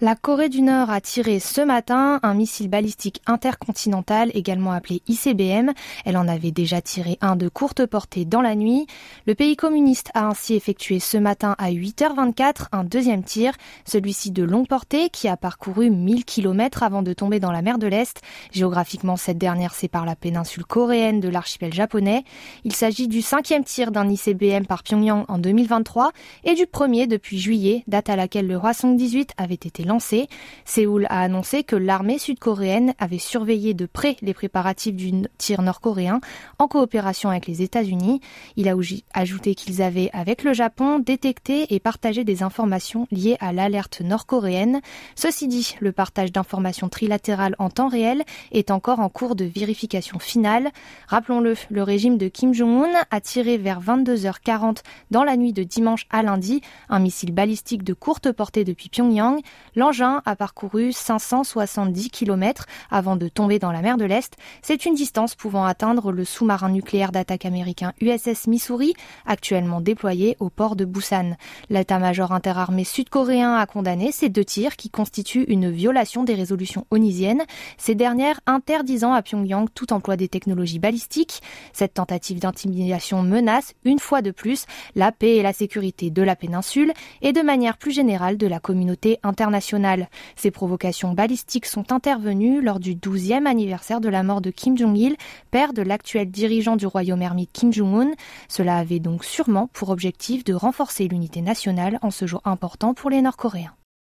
La Corée du Nord a tiré ce matin un missile balistique intercontinental, également appelé ICBM. Elle en avait déjà tiré un de courte portée dans la nuit. Le pays communiste a ainsi effectué ce matin à 8h24 un deuxième tir, celui-ci de longue portée qui a parcouru 1000 km avant de tomber dans la mer de l'Est. Géographiquement, cette dernière sépare la péninsule coréenne de l'archipel japonais. Il s'agit du cinquième tir d'un ICBM par Pyongyang en 2023 et du premier depuis juillet, date à laquelle le roi Song 18 avait été Seoul Séoul a annoncé que l'armée sud-coréenne avait surveillé de près les préparatifs du tir nord-coréen en coopération avec les États-Unis. Il a ajouté qu'ils avaient, avec le Japon, détecté et partagé des informations liées à l'alerte nord-coréenne. Ceci dit, le partage d'informations trilatérales en temps réel est encore en cours de vérification finale. Rappelons-le, le régime de Kim Jong-un a tiré vers 22h40 dans la nuit de dimanche à lundi un missile balistique de courte portée depuis Pyongyang. L'engin a parcouru 570 km avant de tomber dans la mer de l'Est. C'est une distance pouvant atteindre le sous-marin nucléaire d'attaque américain USS Missouri, actuellement déployé au port de Busan. L'état-major interarmé sud-coréen a condamné ces deux tirs qui constituent une violation des résolutions onisiennes, ces dernières interdisant à Pyongyang tout emploi des technologies balistiques. Cette tentative d'intimidation menace, une fois de plus, la paix et la sécurité de la péninsule et de manière plus générale de la communauté internationale. Ces provocations balistiques sont intervenues lors du 12e anniversaire de la mort de Kim Jong-il, père de l'actuel dirigeant du royaume ermite Kim Jong-un. Cela avait donc sûrement pour objectif de renforcer l'unité nationale en ce jour important pour les Nord-Coréens.